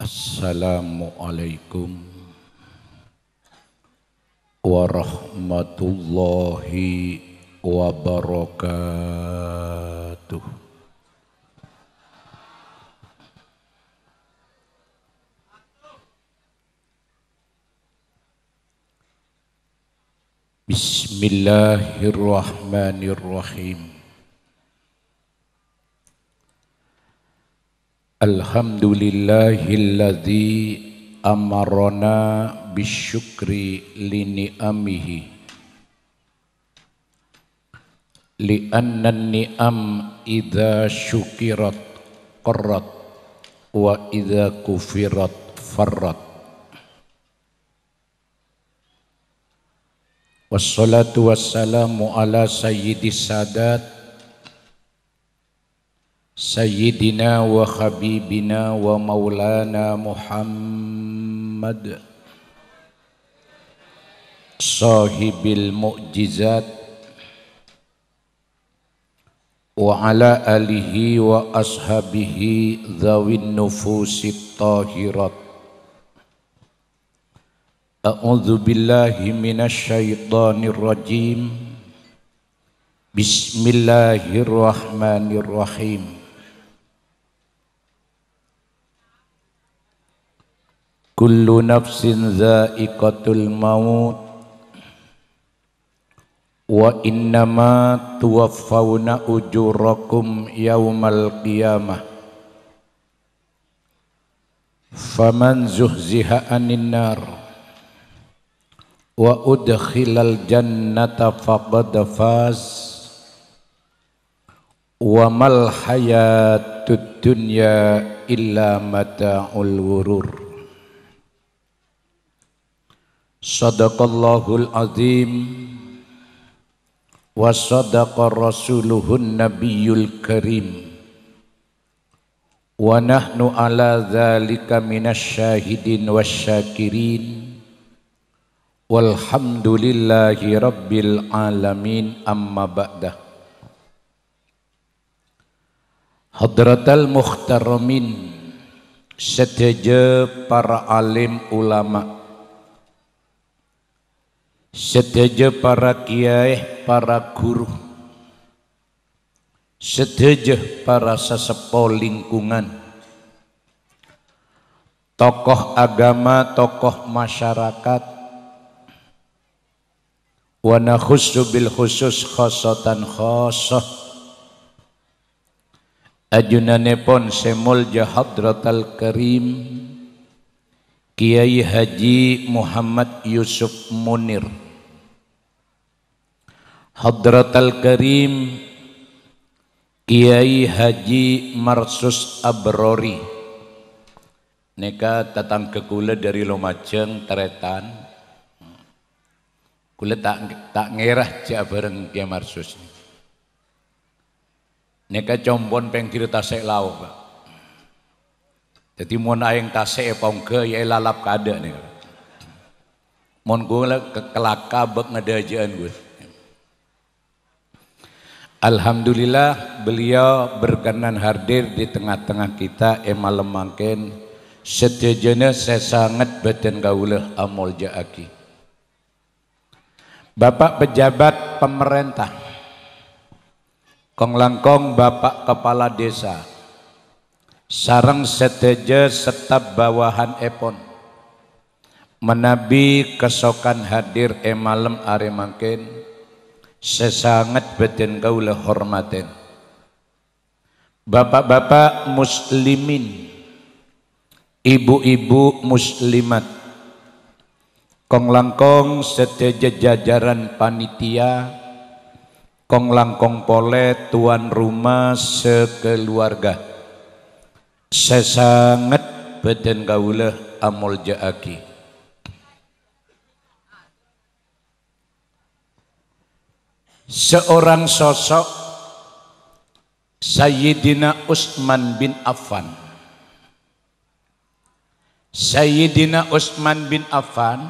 Assalamualaikum warahmatullahi wabarakatuh. Bismillahirrahmanirrahim. الحمد لله الذي أمرنا بالشكر لنعمه لأن النعم إذا شكرت قرت وإذا كفرت فرت والصلاة والسلام على سيد السادات سيدنا وخبيبنا ومولانا محمد صاحب المعجزات وعلى آله وأصحابه ذوي النفوس الطاهرات أعوذ بالله من الشيطان الرجيم بسم الله الرحمن الرحيم Kullu nafsin za'iqatul maut Wa innama tuwaffawna ujurakum yawmal qiyamah Faman zuhziha anin nar Wa udkhilal jannata faqad faz wa mal hayatud dunya illa mata'ul wurur Sadaqallahul azim wa sadaqa rasuluhun nabiyyul karim wa nahnu ala dhalika minasyahidin wasyakirin walhamdulillahi rabbil alamin amma ba'dah Hadratal muhtaramin sedaja para alim ulama' Sedaja para kiai, para guru, sedaja para sesepuh lingkungan, tokoh agama, tokoh masyarakat, wana khusus bil khusus khosotan khosoh, semol semul jahadratal karim, Kiai Haji Muhammad Yusuf Munir Hadratal Karim Kiai Haji Marsus Abrori Neka datang ke kula dari Lumajang Teretan Kula tak tak ngerah jak bareng Kiai Marsus Neka combon pengkir tasik lau Pak Jadi mun aing tasik apa ya enggak ya lalap kada nih Mun kula ke kelaka bek ngadajaan gue Alhamdulillah beliau berkenan hadir di tengah-tengah kita emalem eh, mangken saya saya beten gaulah amol jaaki. Bapak pejabat pemerintah, kong langkong bapak kepala desa, sarang seteje setap bawahan epon, menabi kesokan hadir emalem eh, are mangken, sesangat beten kaulah hormaten bapak-bapak muslimin ibu-ibu muslimat kong langkong seteja jajaran panitia kong langkong pole tuan rumah sekeluarga sesangat beten kaulah amul jaaki seorang sosok Sayyidina Utsman bin Affan Sayyidina Utsman bin Affan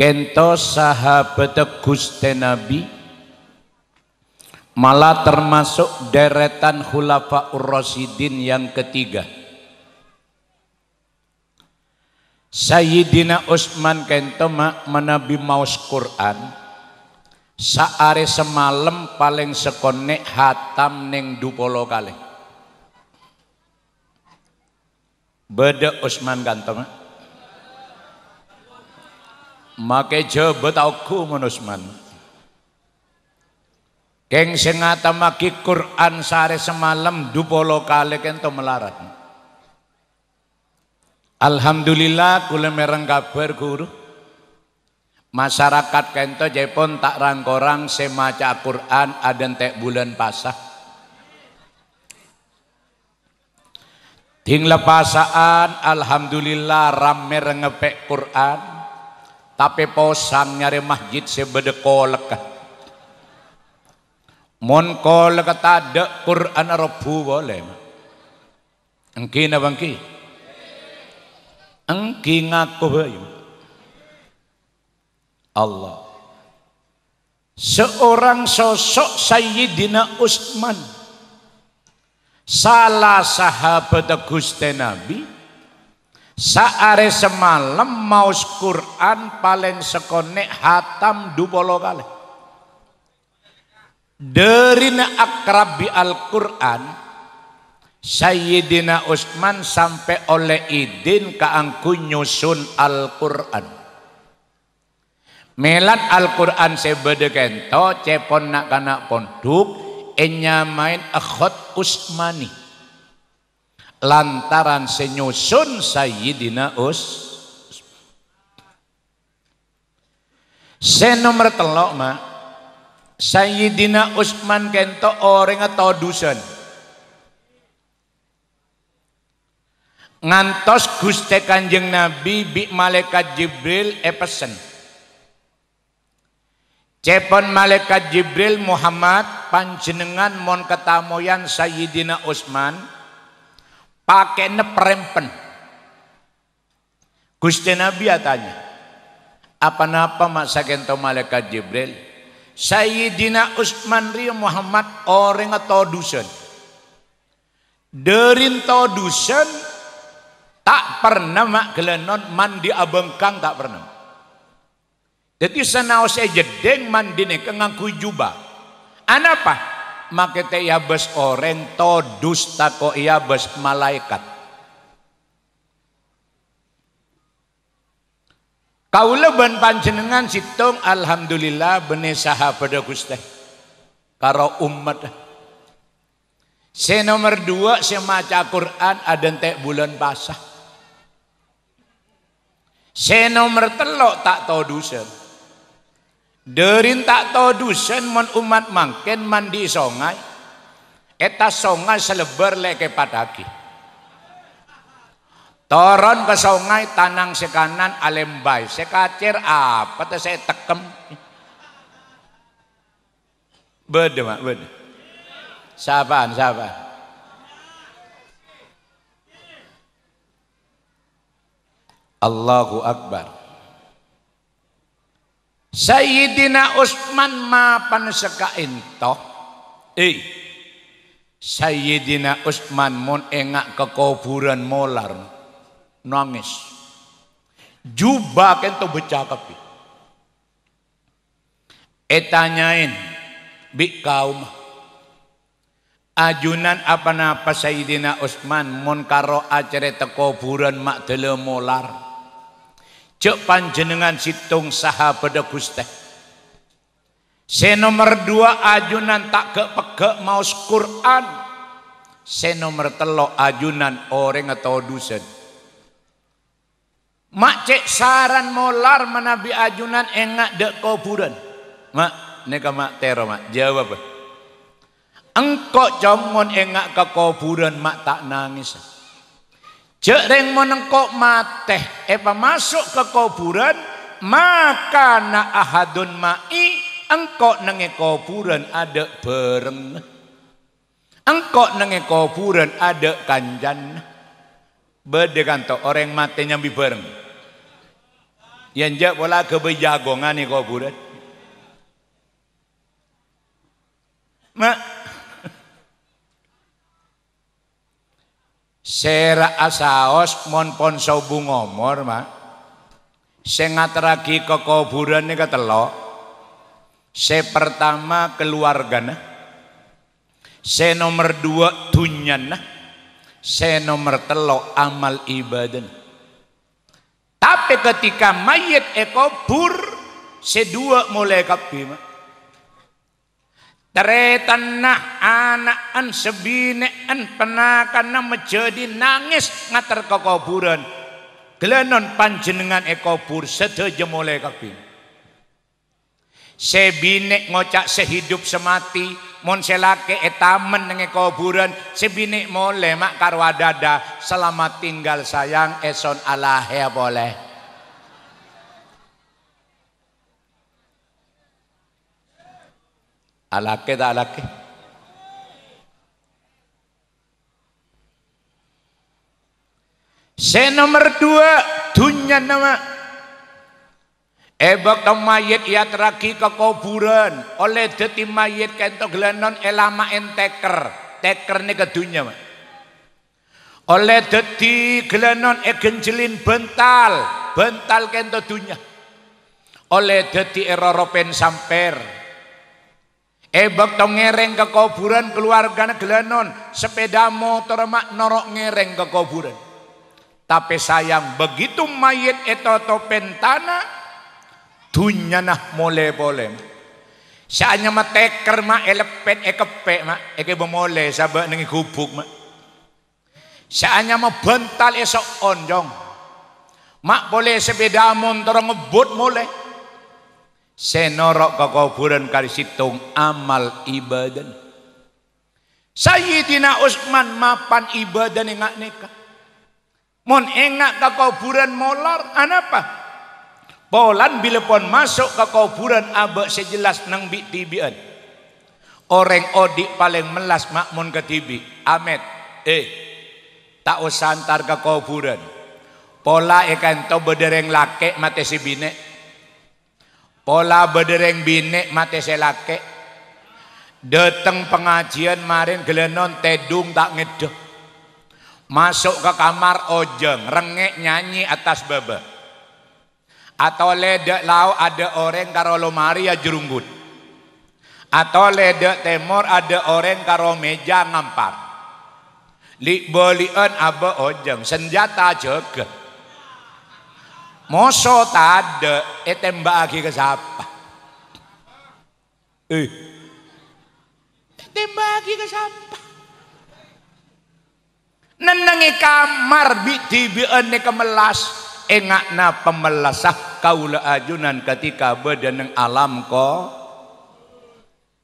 kento sahabat Gusti Nabi malah termasuk deretan khulafa Rasidin yang ketiga Sayyidina Utsman kento mak menabi maus Quran saare semalam paling sekonek hatam neng dupolo kali beda Usman ganteng make jebet aku men Usman keng sengata maki Quran sare semalam dupolo kali kento melarat Alhamdulillah kula mereng kabar guru masyarakat kento jepun tak rangkorang semaca Quran aden tek bulan pasah Hingga pasaan, alhamdulillah rame ngepek Quran tapi posang nyari masjid sebede kolek. mon tak tada Quran rebu boleh engki na bangki engki ngaku bayu Allah. Seorang sosok Sayyidina Utsman salah sahabat Gusti Nabi saare semalam mau Quran paling sekonek hatam dubolo kali. Dari akrabi Al-Quran Sayyidina Utsman sampai oleh idin keangku nyusun Al-Quran. Melat Al-Quran sebeda kento cepon nak kana pondok enyamain akhot usmani. Lantaran senyusun Sayyidina Us. nomor telok ma Sayyidina Usman kento orang atau dusun Ngantos Gusti Kanjeng Nabi bi malaikat Jibril epesen. Eh Cepon malaikat Jibril Muhammad panjenengan mon ketamoyan Sayyidina Utsman pakai neprempen. Gusti Nabi tanya, apa napa mak sakento malaikat Jibril? Sayyidina Utsman ri Muhammad orang atau dusun. Derin to dusun tak pernah mak gelenon mandi abengkang tak pernah. Jadi senau saya jedeng mandine kengangku juba. Anapa? makete teh ya bes orang todus tako ya bes malaikat. Kau leban panjenengan sitong alhamdulillah benih saha pada Gusti. Karo umat. Se nomor dua maca Quran ada teh bulan basah. Se nomor telok tak todusan. Derin tak tahu dusen mon umat mangken mandi songai. Eta songai selebar leke padaki. Toron ke songai tanang sekanan alembai. Sekacir apa tuh saya tekem. Bede mak bede. Sabar, sabar. Allahu Akbar. Sayyidina Utsman ma panusaka ento. Eh. Sayyidina Utsman mun engak ke kuburan molar nangis. Jubah kento becakep. Etanyain eh, bi kaum ajunan apa napa Sayyidina Utsman mun karo acere teko buran mak dele molar. Cek panjenengan situng saha pada guste. Se nomor dua ajunan tak kepegek maus Quran. Se nomor telo ajunan orang atau dusen. Mak cek saran molar menabi ajunan engak dek kuburan. Mak, neka mak tero mak, jawab. Engkau jomon engak ke kuburan mak tak nangis. Jereng menengkok mateh Epa eh, masuk ke kuburan Maka na ahadun ma'i Engkok nenge kuburan ada bareng Engkok nenge kuburan ada kanjan Beda kanto orang mati nyambi bareng Yang jak pola kebejagongan nih kuburan Mak Sera asaos mon ponso bungomor mak. kuburan ngatragi kata lo. Se pertama nah. Se nomor dua nah. Se nomor telo amal ibadah. Nah. Tapi ketika mayat ekobur, dua mulai kapi mak. Teretan sebine an penakan penakana menjadi nangis ngater ke kuburan. Gelenon panjenengan ekobur sedaja mulai kapi. Sebinek ngocak sehidup semati mon selake etamen nenge kuburan sebinek mulai mak karwadada selamat tinggal sayang eson alahe boleh. Alake da alake. Se nomor dua dunia nama Ebok dong mayit ya teragi ke kuburan oleh deti mayit kento gelenon elama enteker teker ni ke dunia Oleh deti gelenon e bental bental kento dunia. Oleh deti eroropen samper Ebek eh, to ngereng ke kuburan keluarga gelenon, sepeda motor mak norok ngereng ke kuburan. Tapi sayang begitu mayit tanah, pentana nah mole boleh. Saatnya mah teker mah elepet ekepe eh, mak eke bemole sabak nengi kubuk mak. Saatnya mah esok onjong. Mak boleh sepeda motor ngebut boleh senorok ke kuburan kali situng amal ibadah Sayyidina Usman mapan ibadah nengak nikah mon engak ke kuburan molar anapa Polan bila pun masuk ke kuburan abak sejelas nang bi tibian. Orang odik paling melas makmun ke tibi. Amet, eh, tak antar ke kuburan. Pola ikan to bedereng laki mati si binek pola bedereng binek mati selake dateng pengajian marin gelenon tedung tak ngedeh masuk ke kamar ojeng rengek nyanyi atas bebe, atau ledek lau ada orang karo lomari ya jerunggut atau ledek temor ada orang karo meja ngampar li bolian abe ojeng senjata jaga Moso tade eh, tembak lagi ke siapa? Eh. tembak lagi ke siapa? Nenengi kamar tibi biene kemelas engakna pemelasah kaula ajunan ketika badan alam ko.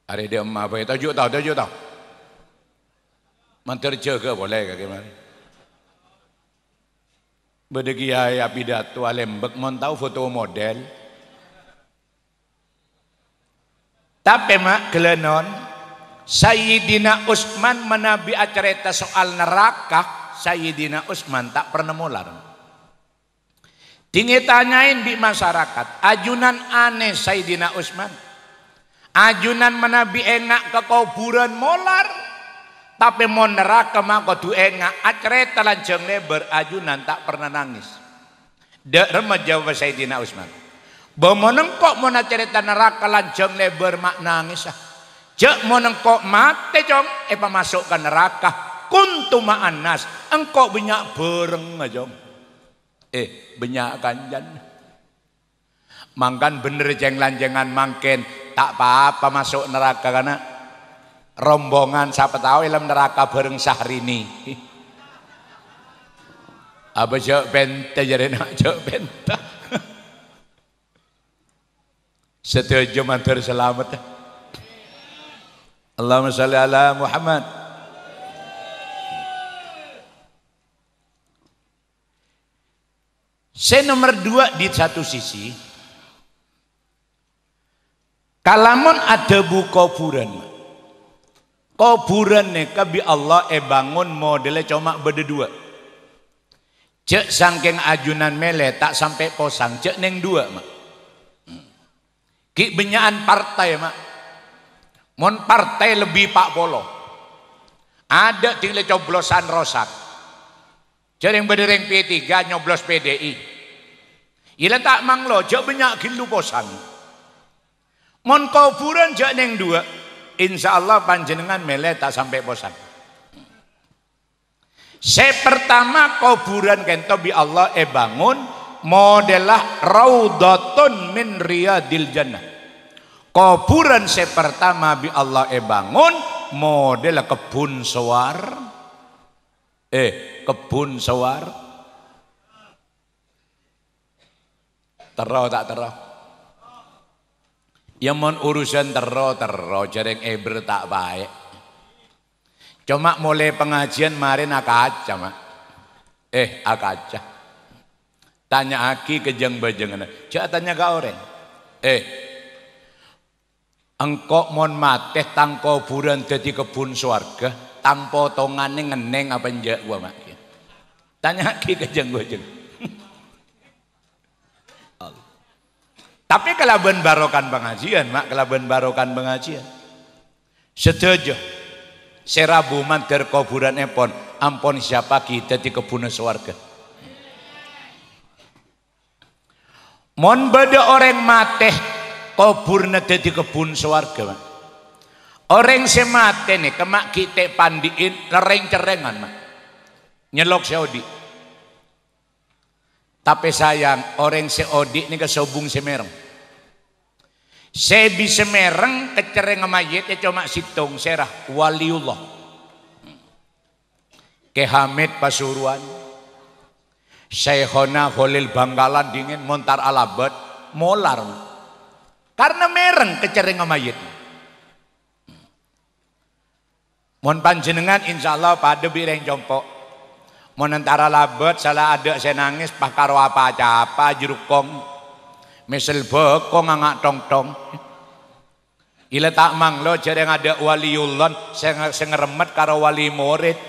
Ada dia apa ya? tahu, tahu, tahu tahu. Menterjaga boleh kaki Bede kiai pidato alembek mon tahu foto model. Tapi mak gelenon Sayyidina Usman menabi acerita soal neraka, Sayyidina Usman tak pernah mular. Tinggi tanyain di masyarakat, ajunan aneh Sayyidina Usman Ajunan menabi enak ke kuburan molar. Tapi mau neraka maka due acret telanjang lebar ajunan tak pernah nangis. Dek remaja Sayyidina Usman. Bomo nengkok mau cerita neraka lanjang lebar mak nangis ah. Jak mau nengkok mati jong, epa eh, masuk ke neraka. Kuntu anas, engkau banyak bereng aja ah, Eh, banyak kanjan. Mangkan bener jeng lanjengan mangken, tak apa-apa masuk neraka karena rombongan siapa tahu dalam neraka bareng Syahrini apa jauh benta jadi nak jok benta setuju jaman selamat Allahumma salli ala Muhammad saya nomor dua di satu sisi kalamun ada buka puran, ni kabi Allah e bangun modele cuma berdua. Cek sangking ajunan mele tak sampai posang cek neng dua mak. Hmm. Ki benyaan partai mak. Mon partai lebih pak polo. Ada tinggal coblosan rosak. yang berdering P3 nyoblos PDI. Ila tak manglo jauh banyak gilu posan. Mon kuburan jauh neng dua. Insya Allah panjenengan mele tak sampai bosan. Se pertama kuburan kento bi Allah e bangun modelah raudatun min riyadil jannah. Kuburan se pertama bi Allah e bangun modelah kebun sawar. Eh, kebun sawar. Terau tak terau? Ya mon urusan tero tero jaring eber tak baik. Cuma mulai pengajian marin akaca mak. Eh akaca. Tanya aki kejeng bajengan. Cak tanya orang, Eh engkau mon mateh tang buran jadi kebun surga. tang potongane ngeneng apa njak gua mak tanya ki kejeng bajeng. Tapi kelaban barokan pengajian, mak kelaban barokan pengajian. Setuju. Serabu mantir kuburan epon, ampon siapa kita di kebun swarga. Mon beda orang mateh kubur nede di kebun swarga. Orang semate nih kemak kita pandiin lereng cerengan mak. Nyelok Saudi. Tapi sayang, orang seodik ini kesobung semereng. Sebi semereng kecereng mayit ya cuma situng serah waliullah. Kehamid Pasuruan. Syekhona holil Bangkalan dingin montar alabat molar. Karena mereng kecereng mayit. Mohon panjenengan insya Allah pada bireng jompok Menentara labet salah ada saya nangis pakaro apa-apa aja jeruk kong. Misal bekong ngangak tong-tong. Ila tak manglo yang ada wali ulon saya ngeremet karo wali murid.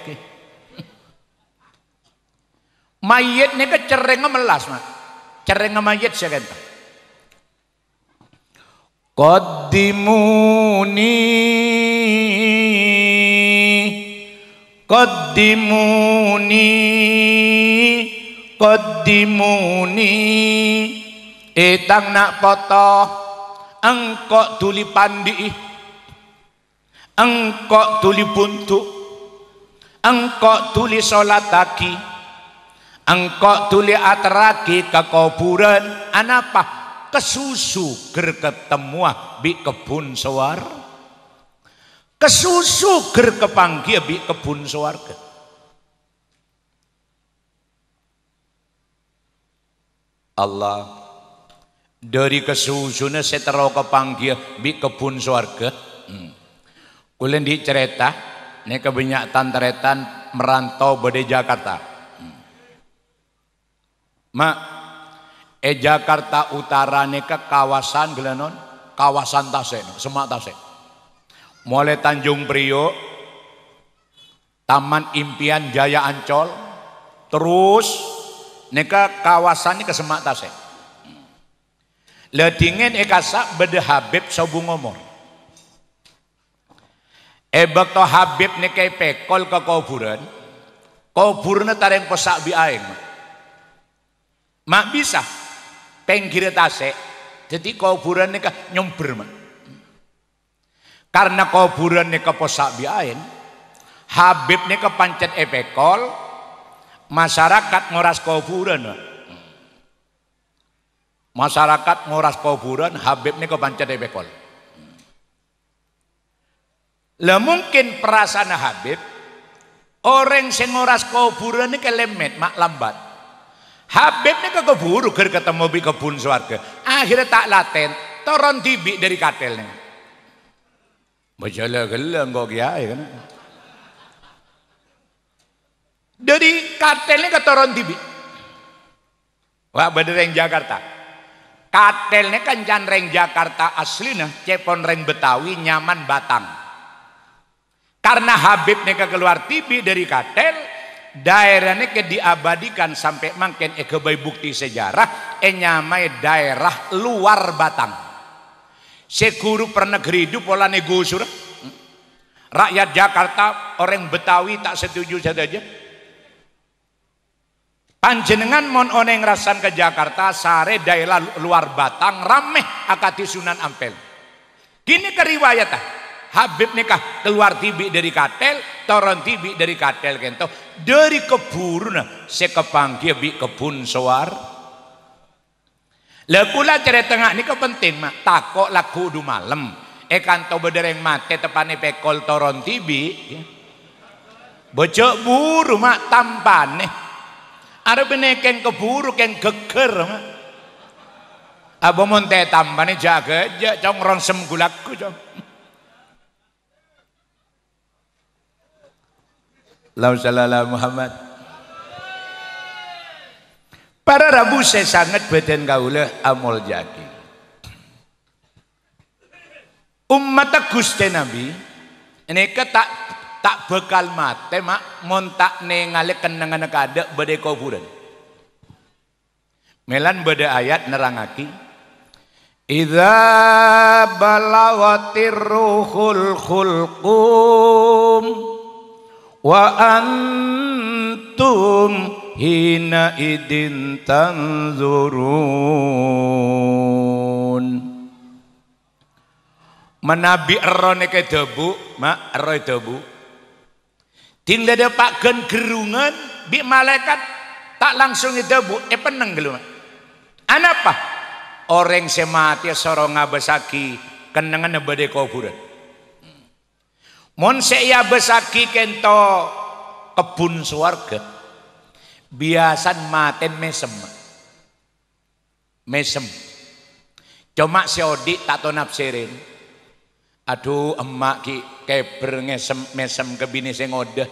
Mayit ni ke cereng melas mak. Cereng ngemayit saya kata. Qaddimuni qaddimuni qaddimuni etang nak potong engkok tuli pandi engkok tuli buntu engkok tuli taki engkok tuli atraki ke kuburan anapa kesusu ger ketemu bi kebun suara kesusu ger kepanggi ya, bi kebun swarga Allah dari saya terlalu kepanggi ya, bi kebun swarga hmm. kulen dicerita ini kebanyakan teretan merantau pada Jakarta hmm. Mak eh Jakarta Utara ke kawasan gelanon kawasan Tasek semak Tasek mulai Tanjung Priok, Taman Impian Jaya Ancol, terus neka kawasannya ke Semak Tasek. Hmm. Ledingen e sak beda Habib sobu ngomor. Ebek to Habib neka e pekol ke kuburan, kuburnya tareng pesak aing. Mak bisa, pengkir tasek, jadi kuburan neka nyember mak. Karena kuburannya keposak biain. Habibnya ke kepancet epekol. Masyarakat ngoras kuburan. Masyarakat ngoras kuburan. Habibnya ke kepancet epekol. Lah mungkin perasaan Habib. Orang yang ngoras kuburan ini kelemet. Mak lambat. Habib ini keburu ger ketemu di kebun suarga. Akhirnya tak laten, turun dibik dari katelnya. Majalah geleng kok kiai kan. Dari kartelnya kata orang TV. Wah bener yang Jakarta. Kartelnya kan jangan Jakarta asli nah cepon reng Betawi nyaman Batang. Karena Habib nih keluar TV dari kartel, daerahnya ke diabadikan sampai makin eh bukti sejarah, enyamai eh, nyamai daerah luar Batang. Saya guru per negeri hidup pola negosur. Rakyat Jakarta, orang Betawi tak setuju saja. Panjenengan mon oneng rasan ke Jakarta, sare daerah luar Batang, rameh akati Sunan Ampel. Kini keriwayat ah. Habib nikah keluar tibi dari katel, toron tibi dari katel kento, dari keburu nah, sekepangki bi kebun soar Lah kula cerai tengah ni kau penting mak. Takok laku du malam. Eh kan tau berdereng mati tepane pekol toron tibi. Ya. Bocok buru mak tampan nih. Ada bener yang keburu yang geger mak. Abu monte tampan nih jaga cang Cong ronsem gulaku cang. Lausalala Muhammad. Para Rabu saya sangat beden kaula amol jaki. Umat Gusti Nabi neka tak tak bekal mate mak montak nengale kenangan kada bade kuburan. Melan beda ayat nerangaki Idza balawatir ruhul khulqum wa antum hina idin tanzurun menabi erone ke debu mak eroy e debu pak depakan gerungan bi malaikat tak langsung e bu eh peneng gelum anapa orang semati sorong ngabesaki kenangan nebade kuburan mon saya besaki kento kebun suarga biasan maten mesem. Mesem. Cuma si Odi tak tahu nafsirin. Aduh emak ki keber ngesem mesem ke bini sing odah.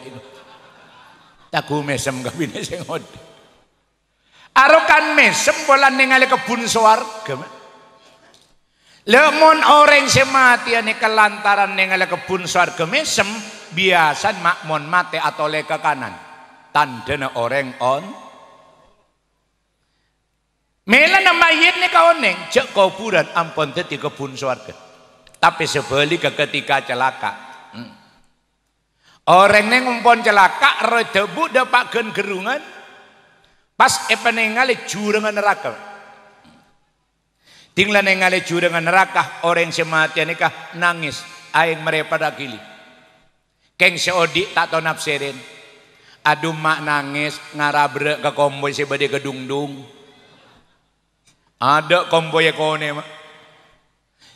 Taku mesem ke bini sing ngode Arokan mesem pola ningali kebun gimana? Lemon orang semati ane kelantaran ningali kebun suar mesem biasan mak mon mate atau leka kanan tandene orang on Mela nama mayit ni kaoneng kau kuburan ampon tadi kebun suarga. Tapi sebaliknya ketika celaka. Hmm. Orang neng umpon celaka dapat gen gerungan. Pas epenengale dengan neraka. Tinggal nengale dengan neraka orang semati nikah nangis aing merepa dagili, Keng seodik tak tahu nafsirin. Aduh mak nangis ngarabre ke komboi si gedung-dung. Ada komboy kone mak.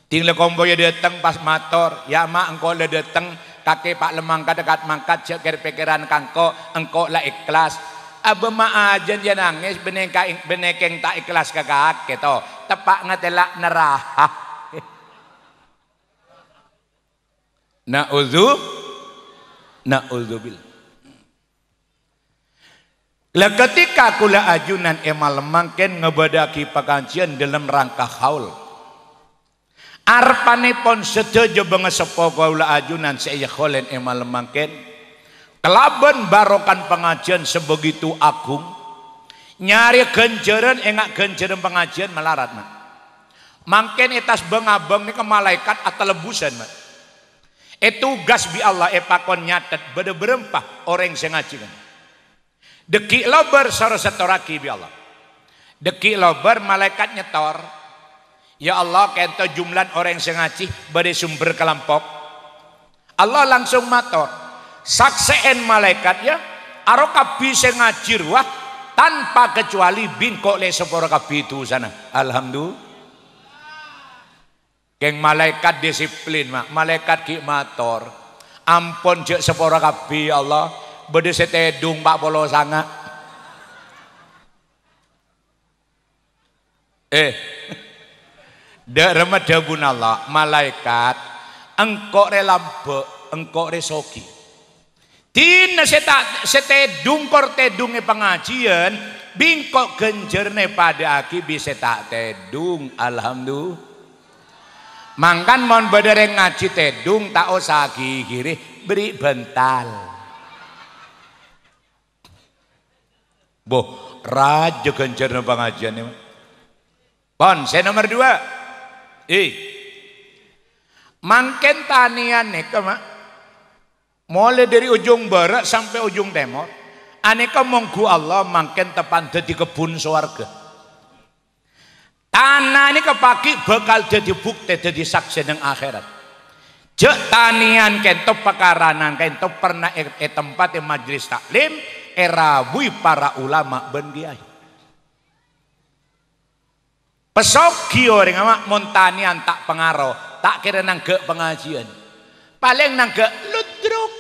Tinggal ya datang pas motor. Ya mak engkau dah datang kakek pak Lemang dekat mangkat cekir pikiran kangko engkau lah ikhlas. Abe mak aja dia nangis beneka benekeng tak ikhlas ke kakek to. Tepak ngetelak neraka. Nauzu Nauzubillah. Lah ketika kula ajunan emal eh, mangken ngebadaki pakancian dalam rangka haul. arpane Arpanipun setuju bengesepo kula ajunan saya kholen emal eh, mangken. kelabon barokan pengajian sebegitu agung. Nyari genjeran engak eh, genjeran pengajian melarat mak. Mangken etas bengabeng ni ke malaikat atau lebusan mak. Etugas bi Allah epakon nyatet bede berempah orang sengajikan. Deki lobar setoraki bi Allah. Deki lober malaikat nyetor. Ya Allah kento jumlah orang yang ngaji bade sumber kelampok. Allah langsung mator. Saksen malaikat ya. Aro kabi ngaji ruah tanpa kecuali bin kok le sepora kabi itu sana. Alhamdulillah. Keng malaikat disiplin mak, malaikat ki mator. Ampun jek sepora kapi ya Allah bede setedung pak polo sangat. eh darma dabunallah malaikat engkau relambe engkau resoki tina seta setedung kor tedunge pengajian bingkok genjerne pada aki bisa tak tedung alhamdulillah mangkan mon bedere ngaji tedung tak usah kiri, beri bental Boh, raja kencerna pengajian ini. Bon, saya nomor dua. I. mangken tanian nih mak. Mulai dari ujung barat sampai ujung timur. Aneka monggu Allah mangken tepan jadi kebun suarga. Tanah ini kepaki bakal jadi bukti jadi saksi yang akhirat. Jek tanian kento pekaranan kento pernah e, e tempat e majlis taklim erawi para ulama ben kiai. Pesok kio ring amak montanian tak pengaruh, tak kira nanggek pengajian. Paling nanggek ludruk.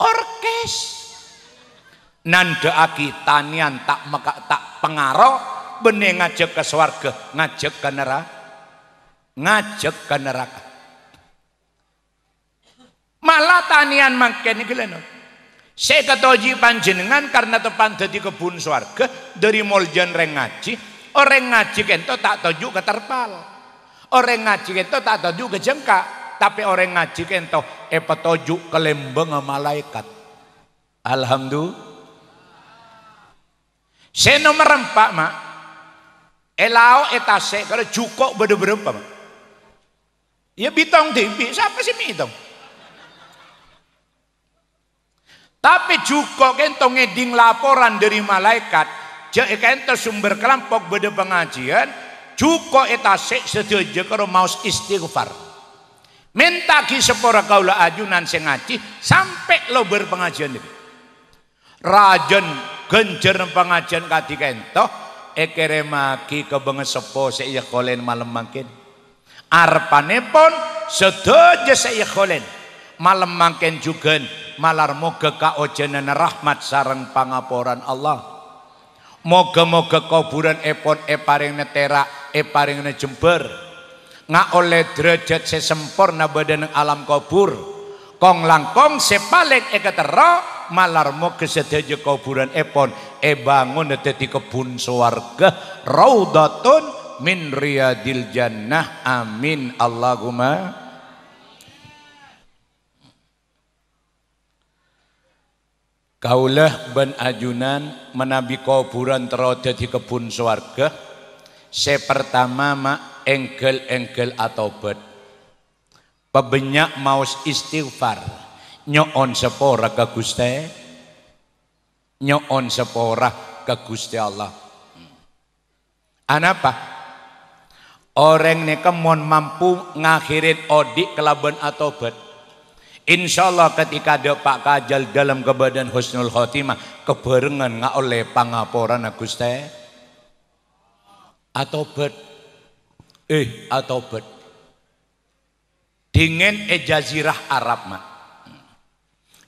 Orkes. Nandeaki tanian tak meka, tak pengaruh, bene ngajak ke swarga, ngajak ke neraka. Ngajak ke neraka. Malah tanian mangkini iki lho. Saya ketoji panjenengan karena tepan jadi kebun swarga dari moljan reng ngaji, orang ngaji kento tak toju ke terpal. Orang ngaji kento tak toju ke jengka, tapi orang ngaji kento epa eh, toju ke lembeng malaikat. Alhamdulillah. Saya nomor empat mak. Elau eh, etase eh, kalau cukup berapa berapa mak. Ya bitong tibi, siapa sih bitong? Tapi juga kento ngeding laporan dari malaikat, Jadi kento sumber kelompok beda pengajian, juga kita sik kalau karo istighfar. Minta ki sepora kaula ajunan sing ngaji sampai lo berpengajian nih. Rajen genjer pengajian kati kento ekere maki kebenge sepo sik iya kolen malam makin. pon sedaja sik iya kolen malam makin juga malar moga kaojenan rahmat sarang pangaporan Allah moga-moga kuburan epon eparing netera eparing jember nga oleh derajat sesempurna badan alam kubur kong langkong sepaling ekatera malar moga sedaya kuburan epon e bangun dadi kebun suarga raudatun min riyadil jannah amin Allahumma Kaulah ben ajunan menabi kuburan terode di kebun swarga. Se pertama mak engkel-engkel atau bet. Pebenyak maus istighfar. Nyoon sepora ke Gusti. Nyoon sepora ke Gusti Allah. Anapa? Orang ini kemon mampu ngakhirin odik kelaban bet? Insya Allah ketika ada Pak Kajal dalam kebadan Husnul Khotimah kebarengan nggak oleh pangaporan Aguste atau bet eh atau bet dingin ejazirah Arab mak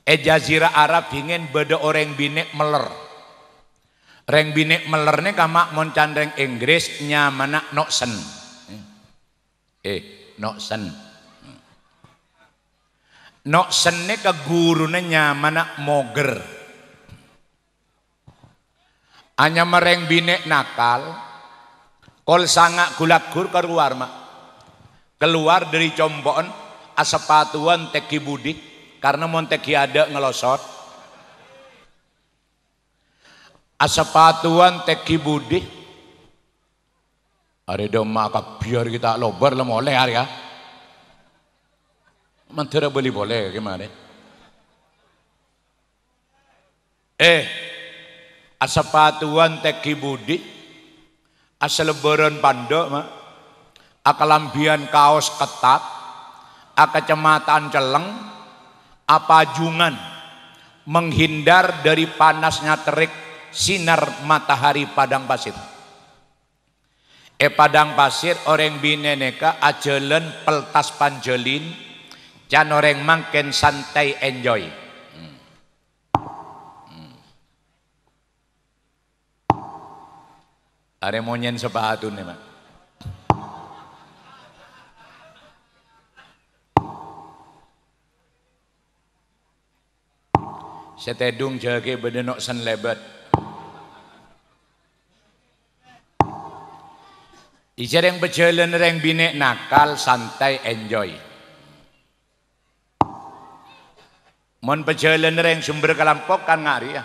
ejazirah Arab dingin beda orang binek meler reng binek meler nih kama moncandeng Inggris nyamanak noksen eh noksen nok sene ke gurune nyamana moger hanya mereng binek nakal kol sangak gulagur keluar mak keluar dari comboan asapatuan teki budi karena monteki ada ngelosot asapatuan teki budi Hari dong maka biar kita lobar lemoleh hari ya. Mantera beli boleh gimana? Eh, asapatuan teki budi, lebaran pandok mak, akalambian kaos ketat, akacematan celeng, apa jungan menghindar dari panasnya terik sinar matahari padang pasir. Eh, padang pasir orang bineneka ajelen peltas panjelin Can orang makin santai enjoy. Ada Hmm. Are mau sepatu nih mak. Setedung jage bedenok sen lebet. yang berjalan yang binek nakal santai enjoy. Mon pejalan yang sumber kan ngari ya.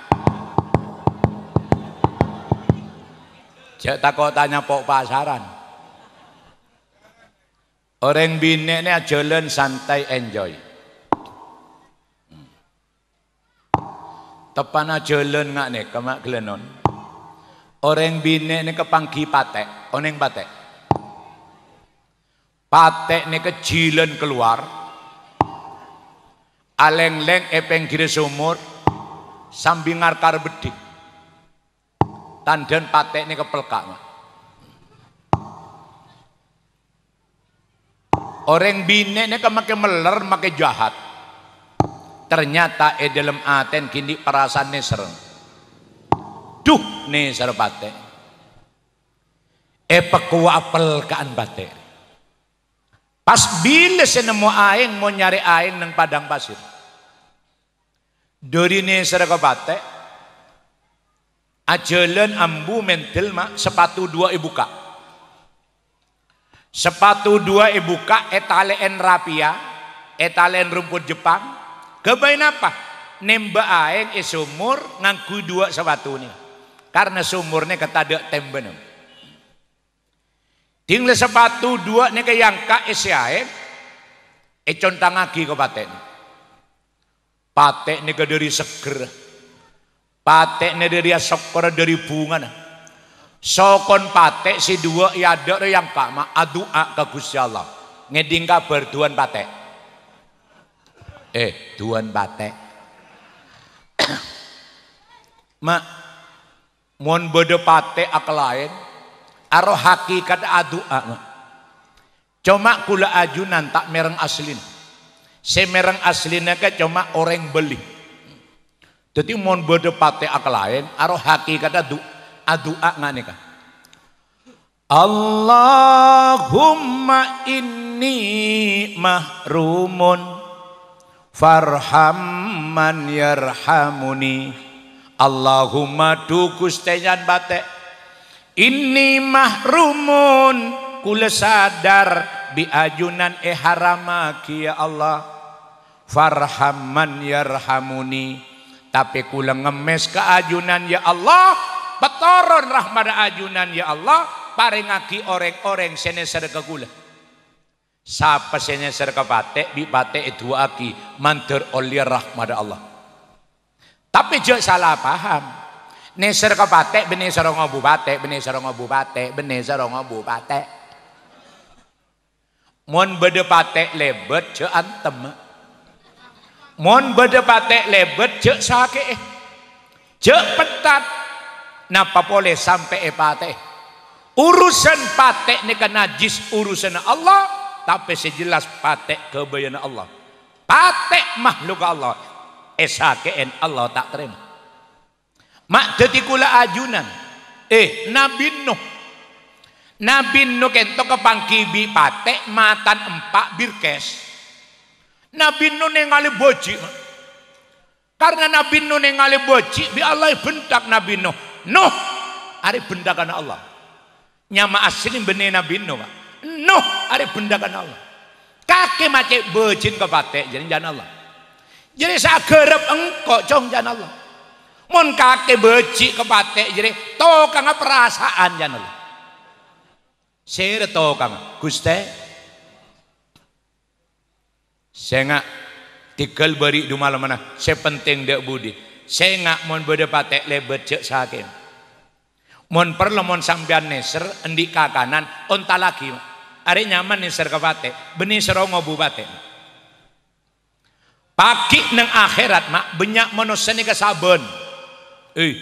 Jak takut tanya pok pasaran. Orang bini ini jalan santai enjoy. Tepana jalan nggak nih kemak gelenon. Orang bini ini kepanggi patek, oneng patek. Patek ini kejilan keluar aleng-leng epeng gire sumur sambil ngarkar bedik tandan patek ini kepelkak orang bine ini kemake meler make jahat ternyata e dalam aten kini perasaan ini duh nih serem patek e kuah apel pelkaan patek pas bila senemu aing mau nyari aing neng padang pasir Dorine seraka patek. Ajelen ambu mentil mak sepatu dua ibu kak. Sepatu dua ibu kak etalen rapia, etalen rumput Jepang. Kebain apa? Nembak aen esumur ngaku dua sepatu ni. Karena sumurnya ketadak tembenem. Tinggal sepatu dua ni ke yang kak aeng. econtang contang lagi kepaten. Patek ini dari seger. Patek ini dari sokor dari bunga. Sokon patek si dua ya ada yang kak ma adua ke Gusti Allah. Ngeding kabar duan patek. Eh, duan patek. Mak, mohon bodo patek ak lain. Aro hakikat adua Cuma kula ajunan tak mereng aslin. Semerang aslinya ke cuma orang beli. Jadi mau pate akal lain, haki hakikat adu adua kan? Allahumma inni mahrumun farham man yarhamuni Allahumma dukus tenyan bate, ini mahrumun kule sadar biajunan eharamaki ya Allah farhamman yarhamuni tapi kula ngemes ajunan ya Allah betoron rahmat ajunan ya Allah paringaki orang-orang seneser ke kula sapa seneser ke patek bi patek dua aki mantur oleh rahmat Allah tapi jauh salah paham neser ke patek benih sarong obu patek benih sarong obu patek benih sarong obu patek Mon beda patek lebet je antem. Mon beda patek lebet ce sake. je petat. Napa boleh sampai e patek. Urusan patek ni kan najis urusan Allah. Tapi sejelas patek kebayan Allah. Patek makhluk Allah. Esakein Allah tak terima. Mak jadi kula ajunan. Eh Nabi Nuh Nabi Nuh ke kepangki bi patek matan empat birkes. Nabi Nuh ningali boji. Karena Nabi Nuh ningali boji, bi Allah bentak Nabi Nuh. Nuh, ari bendakan Allah. Nyama asli benih Nabi Nuh, Pak. Nuh, ari bendakan Allah. Kaki macet bojin ke patek, jadi jangan Allah. Jadi sagerep engkau, cong jangan Allah. Mun kaki beji ke patek, jadi tokang perasaan jangan Allah to kang Guste Sengak tikel beri malam mana penting dek budi Sengak mon beda patek lebet cek sakin Mon perlu mon sambian neser endi kakanan, onta lagi Are nyaman neser ke patek Beni serongo bu patek Pakik neng akhirat mak banyak manusia ni ke sabun Eh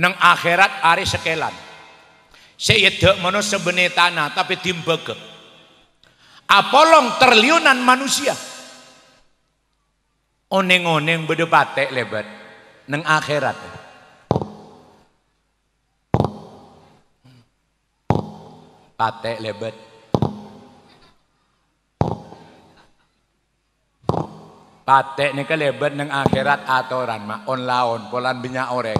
neng akhirat hari sekelan saya tidak mau sebenarnya tanah tapi dimbege Apolong terliunan manusia. Oneng-oneng beda patek lebat. Neng akhirat. Patek lebat. Patek ini lebat neng akhirat aturan mak on laon polan binyak oreng.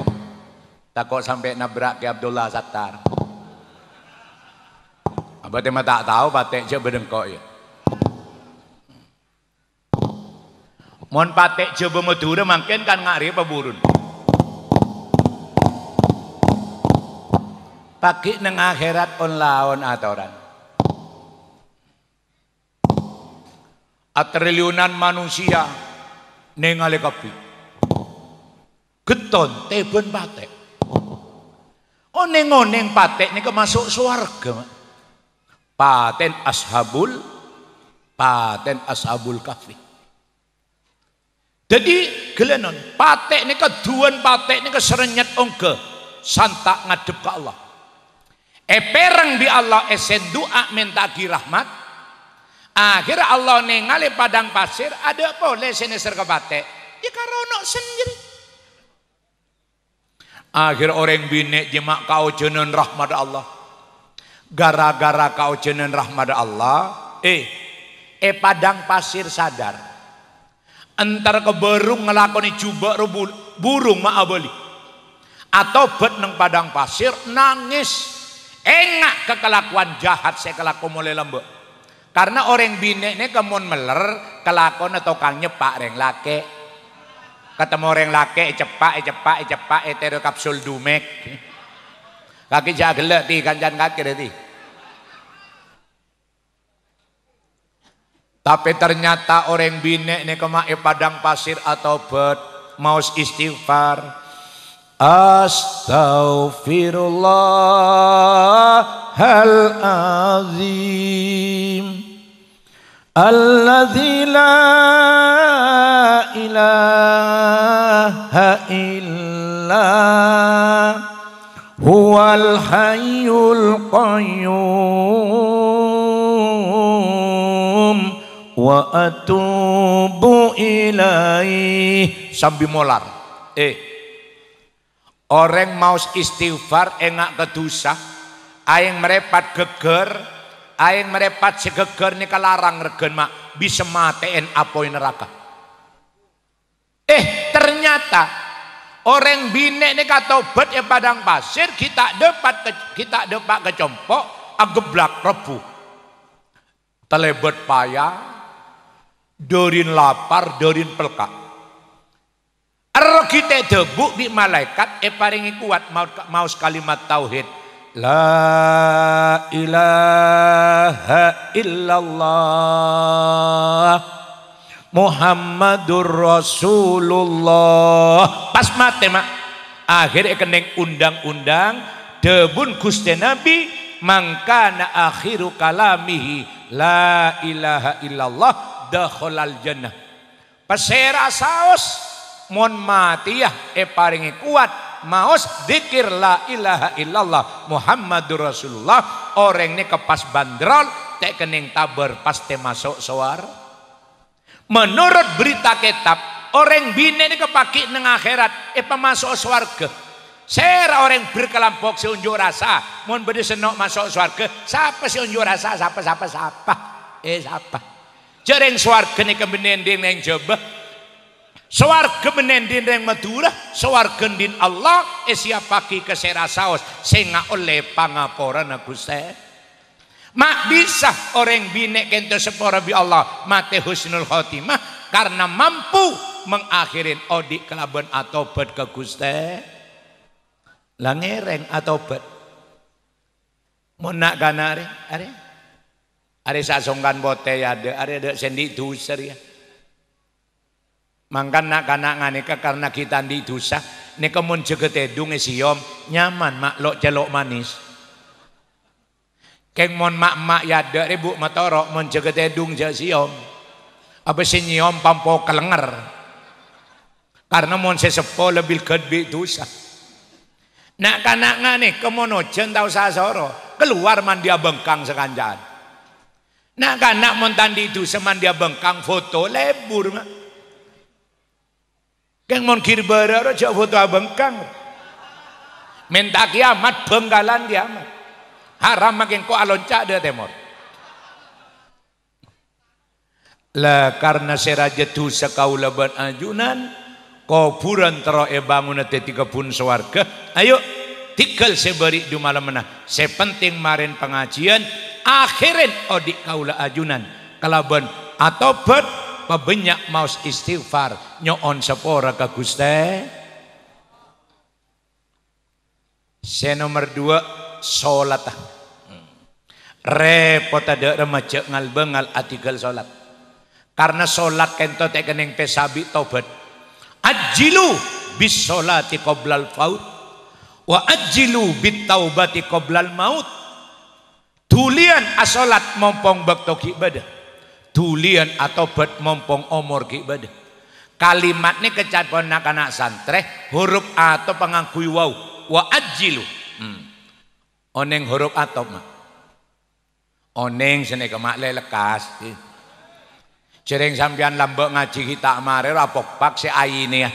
takut sampai nabrak ke Abdullah Sattar. Abah tema tak tahu patek je bedengkok ya. Mohon patek je bemetura mungkin kan ngari apa burun. Pakai neng akhirat on laon orang Atriliunan manusia nengale kopi. Geton teben patek. Oneng-oneng oh, patek ni masuk suarga paten ashabul paten ashabul kafi jadi gelenon patek ini keduan patek ini keserenyat ongke santak ngadep ke Allah eperang di Allah esen doa di rahmat akhirnya Allah nengali padang pasir ada apa boleh sini ke patek ya karono sendiri akhir orang binek jemak kau jenun rahmat Allah gara-gara kau jenen rahmat Allah eh eh padang pasir sadar entar keberung ngelakoni jubah rubul, burung maabali atau bet neng padang pasir nangis enak kekelakuan jahat saya kelaku mulai lembek karena orang bine ini kemun meler kelakon atau kang nyepak reng lake ketemu orang lake cepak cepak cepak etero eh, kapsul dumek Kaki jagelek di kancan kaki nanti. Tapi ternyata orang binek ini kemai padang pasir atau bed mau istighfar. Astaghfirullahalazim. Alladzi la ilaha illa huwal hayyul qayyum wa atubu ilaih sambil molar eh orang mau istighfar enak kedusa aing merepat geger aing merepat segeger nika kelarang regen mak bisa matiin apoi neraka eh ternyata Orang binek ni kata bet yang padang pasir kita dapat ke, kita dapat kecompok ageblak rebu. Telebet payah, dorin lapar, dorin pelka kita debu di malaikat eh paling kuat mau mau kalimat tauhid. La ilaha illallah Muhammadur Rasulullah pas tema mak akhirnya keneng undang-undang debun gusti nabi mangkana akhiru kalamihi la ilaha illallah dakhalal jannah pesera saos mon mati ya e paringi kuat maos dikir la ilaha illallah Muhammadur Rasulullah orang ke kepas bandrol tek kening taber pas te masuk suara Menurut berita kitab, orang bini ini kepakai neng akhirat, eh pemasuk swarga. saya orang berkelampok si unjuk rasa, mohon beri senok masuk swarga. Siapa si unjuk rasa? Siapa siapa siapa? Eh siapa? Jaring swarga ini kebenendin yang coba Swarga menendin yang Madura, swarga din Allah, eh siapa ki kesera saos, oleh pangaporan aku saya. Mak bisa orang binek kento sepora bi Allah mate husnul khotimah karena mampu mengakhirin odik kelabon atau bed ke guste langereng atau bed mau nak are are sasongkan bote ya ada are ada sendi duser ya mangkan nak kana nganeka karena kita di dosa neka kemun jegete dunge siom nyaman mak lo celok manis Keng mon mak-mak dek ribu matorok mon jagat edung jasiom. Apa nyom pampo kelengar. Karena mon sepo lebih kedbi dosa. Nak kanak nih kemono centau sasoro. Keluar mandi kang sekanjaan. Nak kanak mon tandi itu semandia bengkang foto lebur mak. Keng mon kirbara rojo foto abengkang. Minta kiamat bengkalan kiamat haram makin kau alonca dia temor lah karena seraja tu sekau ban ajunan kuburan tero e bangun te tiga pun swarga ayo tikal sebari di malam mana sepenting marin pengajian akhirin odik kaula ajunan kalaban atau ber pebenyak maus istighfar nyoon sepora ke guste nomor dua Solatah repot ada remaja ngal bengal atigal solat karena solat kento neng kening pesabi tobat ajilu bis salati qoblal faut wa ajilu bit taubati qoblal maut tulian asolat mompong bakto ibadah tulian atau bat mompong omor ibadah kalimat ini kecat anak-anak santre huruf a atau pengangkui wau wa ajilu hmm. Oneng huruf atop mak. Oneng kemak le lekas. Sering sampian lambek ngaji kita amare rapok pak se aine ya.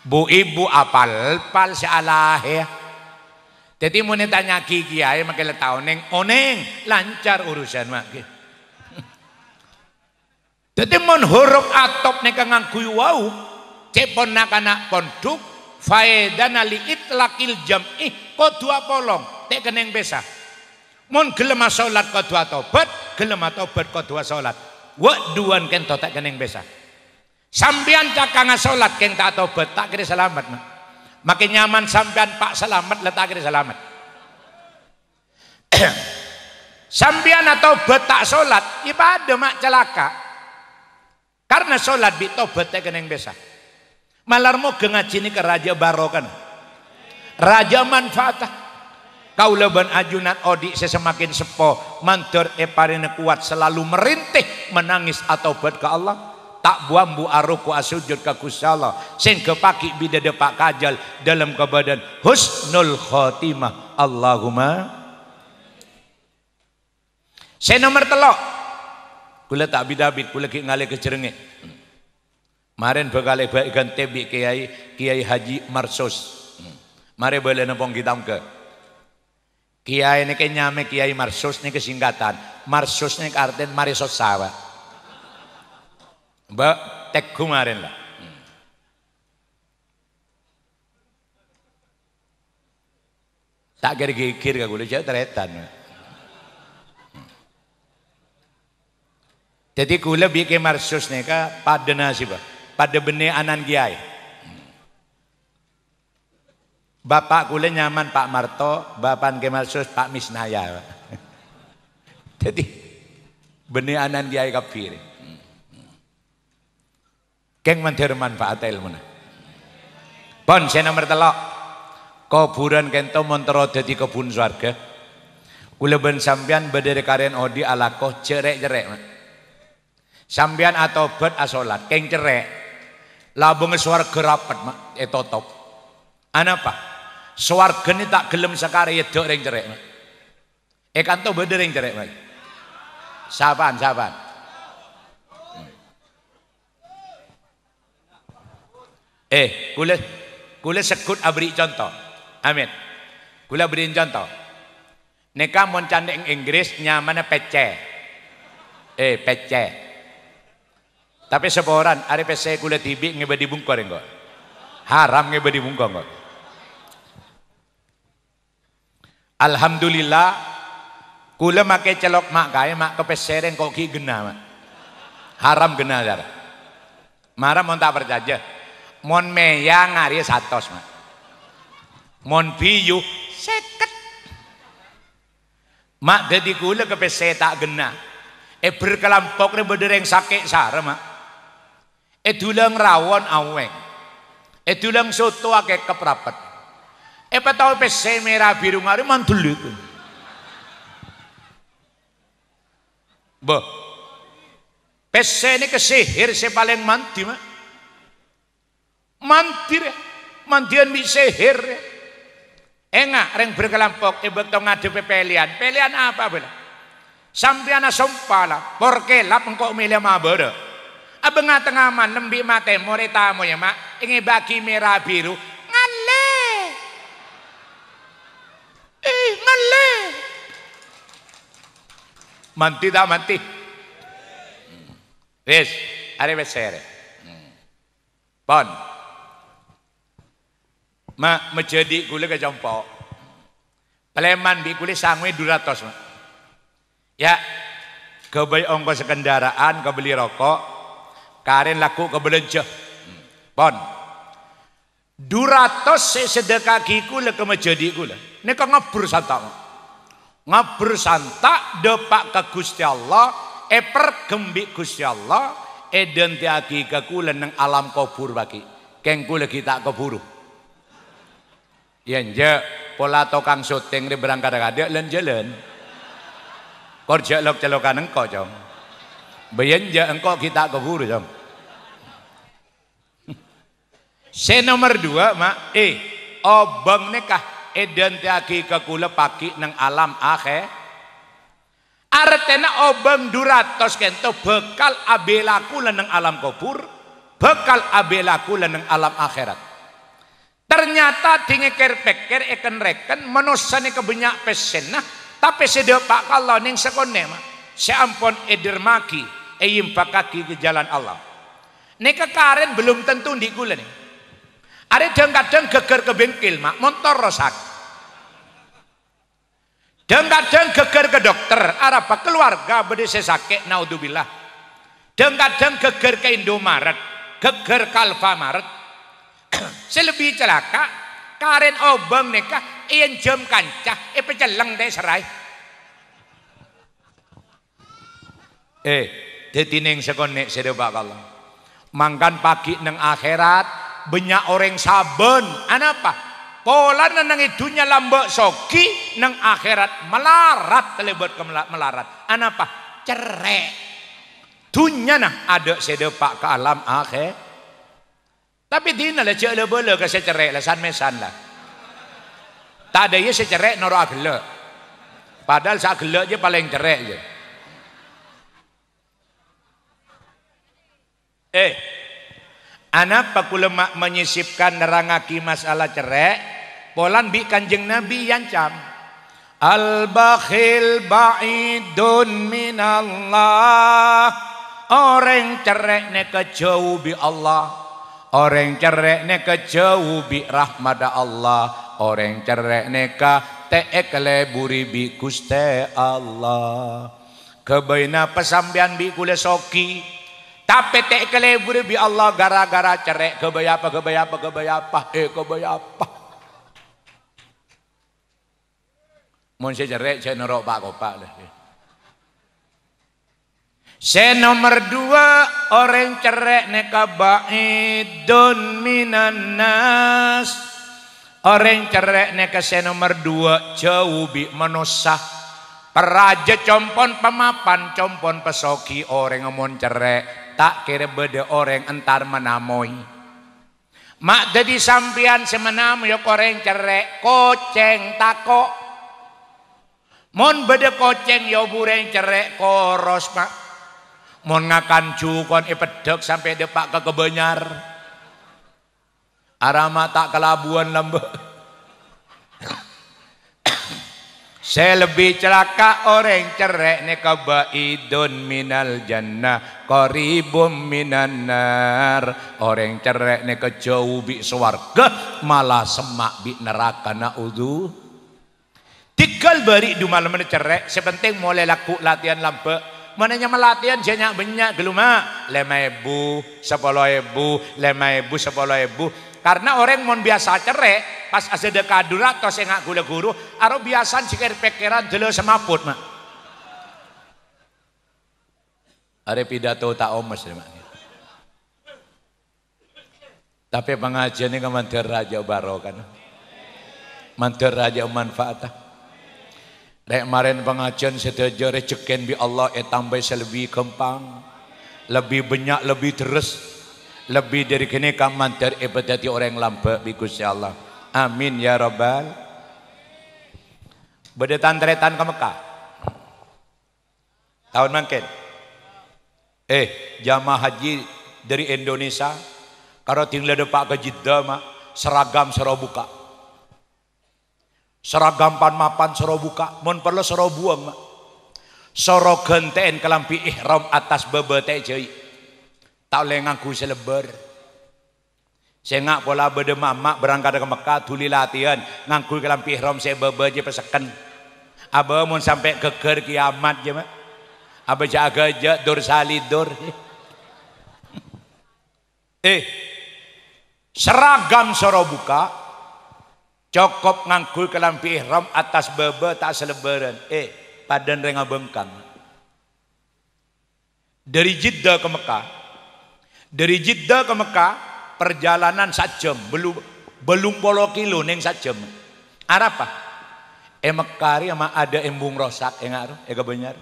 Bu ibu apal pal si alah ya. Jadi mau tanya kiki kiai makai tau oneng oneng lancar urusan mak. Jadi mon huruf atop neka ngangkui wau ceponakan nak ponduk faedana li itlaqil jam'i dua polong tek keneng pesa mun gelem salat dua tobat gelem tobat dua salat wa duan kento tek keneng pesa sampean cakang salat keng tak tobat tak kira selamat mak makin nyaman sampean pak selamat letak kira selamat sampean atau betak salat ibadah mak celaka karena salat bi tobat tek keneng pesa Malar moga ngaji ini ke Raja Barokan. Raja manfaatah. Kau leban ajunat odi sesemakin sepo. Mantur eparine kuat selalu merintih. Menangis atau buat ke Allah. Tak buambu aruku asujud ke kusala. ke kepaki bida depak kajal. Dalam kebadan. Husnul khotimah. Allahumma. Saya nomor telok. Kula tak bidabit. Kula ki ngalih kecerengik. Marin bekale baikan tebi kiai kiai Haji Marsus. Hmm. Mari boleh nampung kita ke. Kiai ini kenyame kiai Marsus ini kesingkatan. Marsus ini artinya marisos sawa. Mbak tek kumaren lah. Hmm. Tak kira-kira gak boleh hmm. jadi teretan. Jadi kula bikin marsus nih padena pada pak pada benih anan kiai. Bapak kule nyaman Pak Marto, Bapak Kemal Sus Pak Misnaya. Jadi benih anan kiai kafir. Keng mentir manfaat ilmu Pon saya nomor telok. Kuburan kento montero dadi kebun swarga. Kula ben sampean badhe karen odi alakoh cerek-cerek. Sampean bet asolat, keng cerek labung swarga rapat mak eh apa anapa swargane tak gelem sekare dok ring cerek mak eh kanto beda ring cerek mak saban saban eh kula kula sekut abri contoh amin kula beri contoh neka mon candek Inggris nyamane pece eh pece tapi seboran, ari saya gula tibi ngeba bungkong engko. Haram ngeba bungkong engko. Alhamdulillah kula make celok mak kaya mak kepeseren kok ki gena mak. Haram gena dar. Marah mon tak percaya. Mon meyang ari satos mak. Mon biyu seket. Mak gula kula PC tak gena. Eh berkelampok ni berdereng sakit sara mak. Edulang rawon aweng. Edulang soto akeh keprapet. apa tau pesen merah biru ngari mantul itu. Bo. Pesen ini kesihir si paling manti mah. Mantir, mandian bisa sihir. Engak reng berkelampok ibu eh, tau ngadepe pelian. Pelian apa bela? Sampai anak sompala, lap engkau milih mabara. Abang tengah man nembi mate more ya mak. ingi bagi merah biru. Ngale. Eh ngale. Manti dah manti. Hmm. Wes, hari wes sere. Hmm. Pon. Mak menjadi gule kejompok. Peleman bi kulit sangwe duratos mak. Ya, kau bayar ongkos kendaraan, kau beli rokok, Karen laku ke kebelenceh. Pon. Duratus sedekah kiku le ke menjadi kula. kau ngabur santak. Ngabur santak depak ke Gusti Allah, e pergembik Gusti Allah, e denti ke kula nang alam kubur bagi. Keng kula kita kubur Yen je pola tokang syuting di berangkat ada len jalan. Korja lok celokan engkau jong. Bayan ja engkau kita keburu jam. Se nomor dua mak eh obang nekah edan tiaki kekule paki nang alam akhir. Artena obang duratos kento bekal abelaku nang alam kubur, bekal abelaku nang alam akhirat. Ternyata dinge kerpeker eken reken manusiane kebanyak pesenah, tapi sedepak kalau neng sekone mak. Seampun edermaki. maki ayim kaki ke jalan Allah. Nek karen belum tentu di gula nih. Ada kadang-kadang geger ke bengkel mak motor rosak. Dan kadang geger ke dokter, apa keluarga saya sakit, naudzubillah. Dan kadang geger ke Indomaret, geger ke Alfamaret. Selebih celaka karen obeng neka ian jam kancah e celeng deh serai. Eh, jadi neng sekonek sedaya bakal. Mangkan pagi neng akhirat banyak orang saben. Anapa? Pola nang idunya lambok soki neng akhirat melarat telebat ke melarat. Anapa? Cerek. tunya nah ada sedo pak ke alam akhir. Tapi dina lah cek lebele ke secerek lah san mesan lah. Tak ada ya secerek noro agle Padahal sa agle je paling cerek je. Eh, Anapa kulema menyisipkan nerangaki masalah cerek Polan bi kanjeng Nabi yancam Al bakhil ba'idun minallah Orang cerek ne kejauh bi Allah Orang cerek ne kejauh bi rahmada Allah Orang cerek ne ka te'ek leburi bi kuste Allah Kebaina pesambian bi kule soki tapi tak kelebur bi Allah gara-gara cerek kebayapa kebayapa kebayapa eh kebayapa. Mun saya cerek saya nerok pak kopak lah. Saya nomor dua orang cerek neka baidun minan nas. Orang cerek neka saya nomor dua jauh bi manusia Peraja compon pemapan compon pesoki orang ngomong cerek tak kira beda orang entar menamoi mak jadi sampian semenam yo ya orang cerek koceng tako mon beda koceng yo ya bureng cerek koros mak mon ngakan cukon ipedek eh, sampai depak ke kebenyar arama tak kelabuan lembek Saya lebih celaka orang cerek ne kabaidun minal jannah koribum minan nar. Orang cerek ne kejauh bi suarga malah semak bi neraka nak naudzu. Tikal bari malam men cerek sepenting mulai laku latihan lampe. Mananya melatihan banyak banyak geluma lima ibu sepuluh ibu lima ibu sepuluh ibu karena orang mau biasa cerek pas dekat kadura atau nggak gula guru, aro biasa sikir pikiran jelo semaput mak. Are pidato tak omes mak. Tapi pengajian ini kemantir kan raja barokan. Mantir raja manfaatah. Rek maren pengajian sedaja rejekin bi Allah eh tambah selebih kempang. Lebih banyak, lebih terus. Lebih dari kini kaman ibadati orang yang lambat ya Allah. Amin ya Rabbal. Bedetan teretan ke Mekah. Tahun mungkin. Eh, jamaah haji dari Indonesia. Kalau tinggal depak ke Jeddah mak. Seragam serobuka. Seragam pan mapan serobuka. mohon perlu serobuang mak. serau genten kelampi ihram atas bebe jai tak boleh ngaku selebar nggak pola beda mak berangkat ke Mekah tuli latihan ngaku ke dalam pihrom saya bebe aja pesekan Abah mun sampai keker kiamat je mak. Abah jaga je dur salidur. eh seragam soro buka cukup ngangkul ke dalam ihram atas bebe tak selebaran. Eh padan renga bengkang. Dari Jeddah ke Mekah dari Jeddah ke Mekah perjalanan satu jam belum belum polo kilo neng apa? Arapa? E kari ama ada embung rosak engar, ega banyak.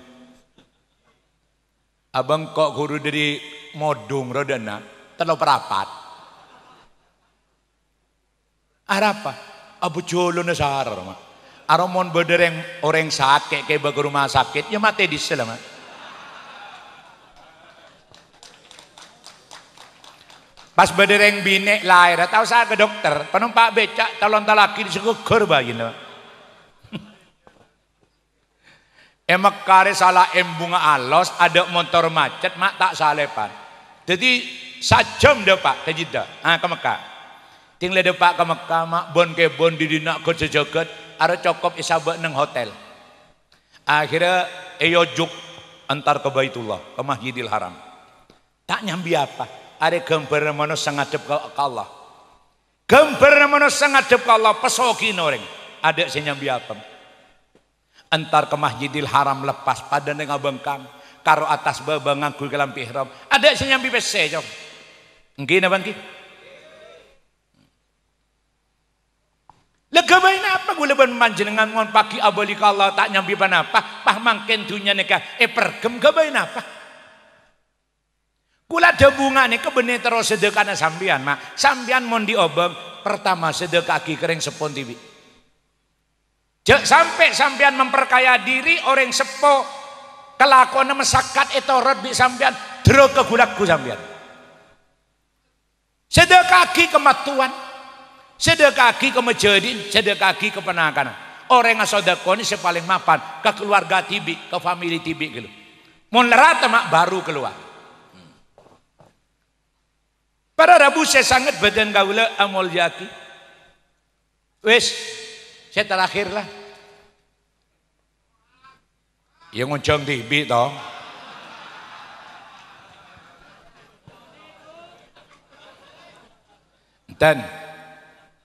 Abang kok guru dari modung roda rodana terlalu perapat. Arapa? Abu Jolo Nasar, Aromon bedereng orang sakit kayak bagus rumah sakit, ya mati di selama. Pas berdereng binek lahir, tahu saya ke dokter, penumpak becak, calon talaki disugugur gitu. Emak kare salah embunga alos, ada motor macet, mak tak salepan. Jadi sajam deh pak, tajida, ah ke Mekah. Tinggal deh pak ke Mekah, mak bon ke bon di dina kerja sejagat, ada cokop isabak neng hotel. Akhirnya eyo juk antar ke Baitullah, ke Masjidil Haram. Tak nyambi apa. Ada gambar mana sangat ke Allah. Gambar mana sangat ke Allah. Pesoki noreng. Ada senyambi apa. Antar ke masjidil haram lepas. Pada dengan bengkang. Kan, karo atas babang aku ke lampi ihram. Ada senyambi pese. Mungkin apa lagi? Lega main apa gue leban manjenengan ngon pagi abolik Allah tak nyambi apa? Pah mangken dunia nikah. Eh pergem gabain apa? Kula ada nih kebeni terus sedekahna sambian Mak. sambian mau diobong pertama sedekah kaki kering sepon tibi. Jek sampai sambian memperkaya diri orang sepo kelakuan mesakat etorot bi sambian dro ke gulaku sambian. Sedekah ki kematuan, sedekah ki kemejadin, sedekah ki kepenakanan. Orang yang ini sepaling mapan ke keluarga tibi, ke family tibi gitu. Mau nerata mak baru keluar. Para Rabu saya sangat badan gaula amol jati. Wes, saya terakhir lah. Yang di di toh. Dan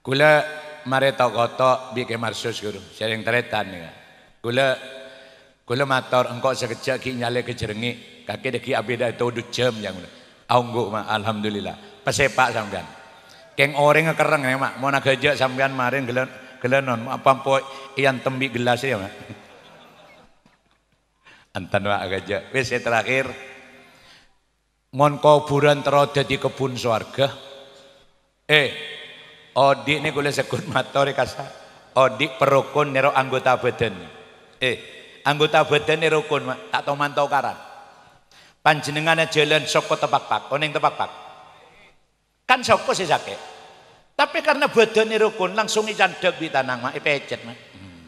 kula mare koto bi ke marsus guru, saya yang teretan ya. Kula kula mator engkau sekejak ki nyale kejerengi, kakek deki abeda itu udah jam yang. Aunggu ma alhamdulillah pesepak sampean. Keng orang ngekereng ya mak, mau nagajak sampean kemarin gelan gelanon apa po ian tembik gelas ya mak. Antan mak agajak. Wis terakhir mon kuburan teroda di kebun swarga. Eh, odik ini gue sekut motor kasar. Odik perukun nero anggota badan. Eh, anggota badan nero kun mak, tak tau mantau karan. Panjenengannya jalan sokot tepak pak, koning tepak pak. Kan sapa sih sakit. Tapi karena badannya rukun langsung ijan dek di tanang mak eh, pecet mak. Hmm.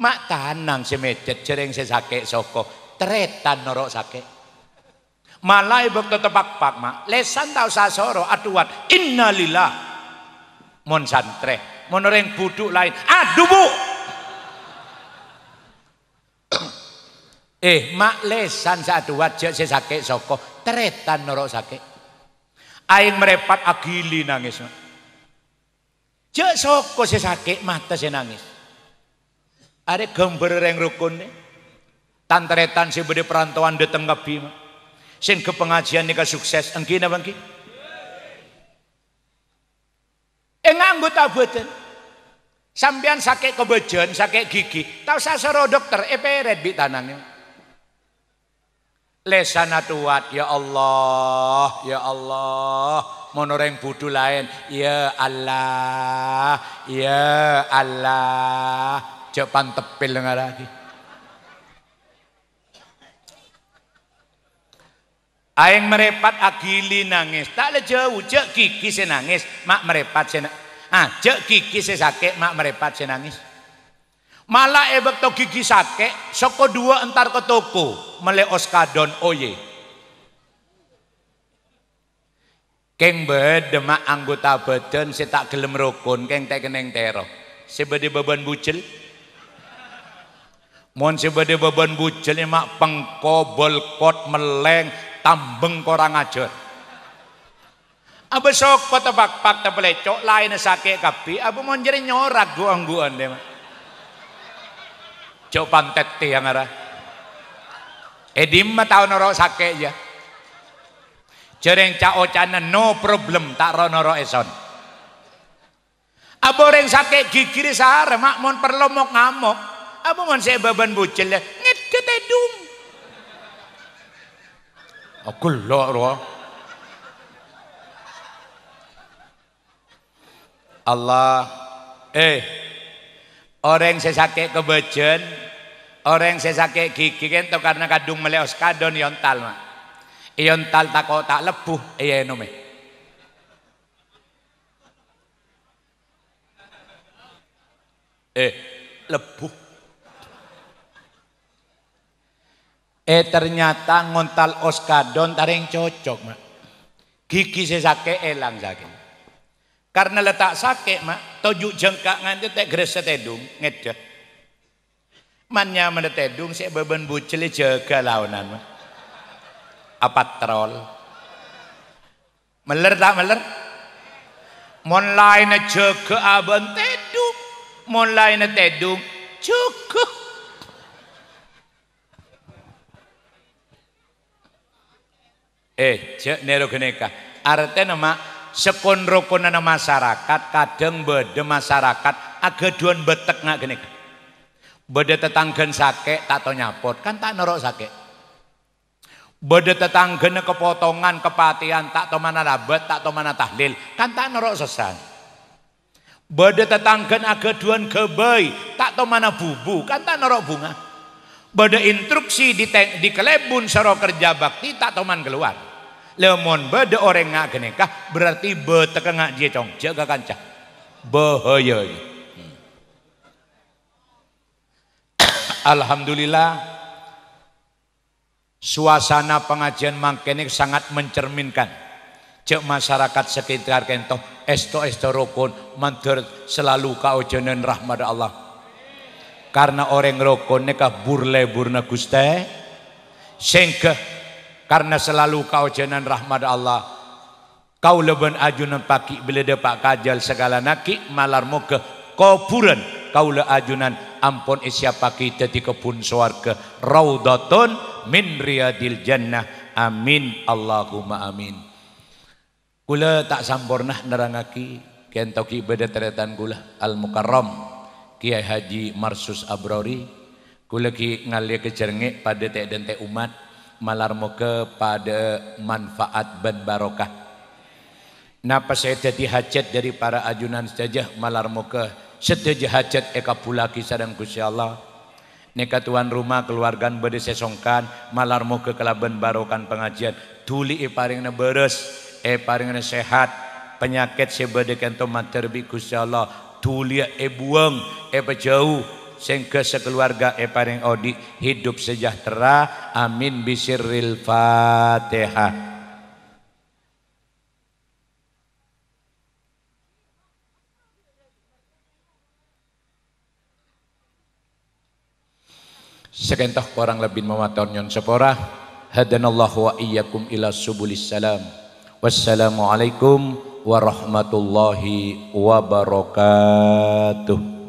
Mak tanang si mecet jering si sakit soko teretan norok sakit. Malai bekto tepak pak mak lesan tau sasoro aduan innalillah mon santre mon orang buduk lain aduh bu eh mak lesan satu wajah si sakit soko teretan norok sakit aing merepat agili nangis. Cek soko si sakit mata si nangis. Ada gambar yang rukun nih. Tantretan si bede perantauan datang tengah Bima. Sin ke pengajian ke sukses. Engki na bangki? Eng eh, anggota abuatan. Sambian sakit kebejen, sakit gigi. Tahu sasoro dokter, eh peret tanahnya Lesana tuat ya Allah, ya Allah. Monoreng budu lain, ya Allah, ya Allah. jepan tepil dengar lagi. Aing merepat agili nangis, tak le jauh jek kiki se nangis, mak merepat se Ah, jek kiki se sakit, mak merepat se nangis malah ebek to gigi sake soko dua entar ke toko mele oskadon oye keng demak anggota badan saya tak gelem rukun keng keneng tero bade beban bucil mohon bade beban bucil emak pengko bolkot meleng tambeng korang ajar abis sok kota pak pak tepelecok lain sakit kapi, abu mau jadi nyorak gua angguan deh. Cok pantet yang arah. Edim eh, mah tau noro sake ya. Jereng cao cana no problem tak ro noro eson. reng sake gigiri sahar mak mon perlomok ngamok. Apa mon saya baban bocil ya ngit ketedung. Aku oh, lo ro. Allah eh orang saya sakit kebejen orang saya sakit gigi kento karena kadung meleos kadon yontal iya mak yontal iya tal tak lepuh iya nome eh lepuh eh ternyata ngontal oskadon taring cocok mak gigi saya sakit elang sakit karena letak sakit mak tojuk jengkak nganti tak gresa tedung ngedah manya mana tedung si beban bucil jaga launan mak apa troll meler tak meler mon lain jaga aben tedung mon lain tedung cukup eh cek nero keneka artinya mak sekon rukunan masyarakat kadang beda masyarakat agaduan betek nggak gini bede tetanggen sake tak tahu nyapot kan tak nerok sake bede tetanggen kepotongan kepatian tak tahu mana rabat tak tahu mana tahlil kan tak nerok sesan bede tetanggen agaduan kebay tak tahu mana bubu kan tak nerok bunga beda instruksi di, di kelebun sero kerja bakti tak tahu mana keluar lemon bade orang ngak kenekah berarti bete ngak dia cong jaga kancah bahaya hmm. Alhamdulillah suasana pengajian mangkene sangat mencerminkan cek masyarakat sekitar kento esto esto rukun mantur selalu kau jenen rahmat Allah karena orang rukun nekah burle burna guste sehingga karena selalu kau jenan rahmat Allah kau leban ajunan paki bila depak kajal segala naki malar moga kuburan kau le ajunan ampun isya paki jadi kebun ke raudatun min riadil jannah amin Allahumma amin kula tak sampurna nerangaki kentoki beda teretan kula al mukarram Kiai Haji Marsus Abrori kula ki ngalih kejernge pada tek dan tek umat malar moga pada manfaat ban barokah. Napa saya jadi hajat dari para ajunan saja malar moga setuju hajat eka pula dan kusya Allah. Neka tuan rumah keluarga bade sesongkan malar moga kelaban barokan pengajian tuli e paringna beres e paringna sehat penyakit sebade kento materbi kusya Allah tulia e buang e pejauh sehingga sekeluarga eparing odi hidup sejahtera amin bisirril fatihah Sekentah kurang lebih mematon yang seporah hadanallahu wa iyyakum ila subulis salam wassalamualaikum warahmatullahi wabarakatuh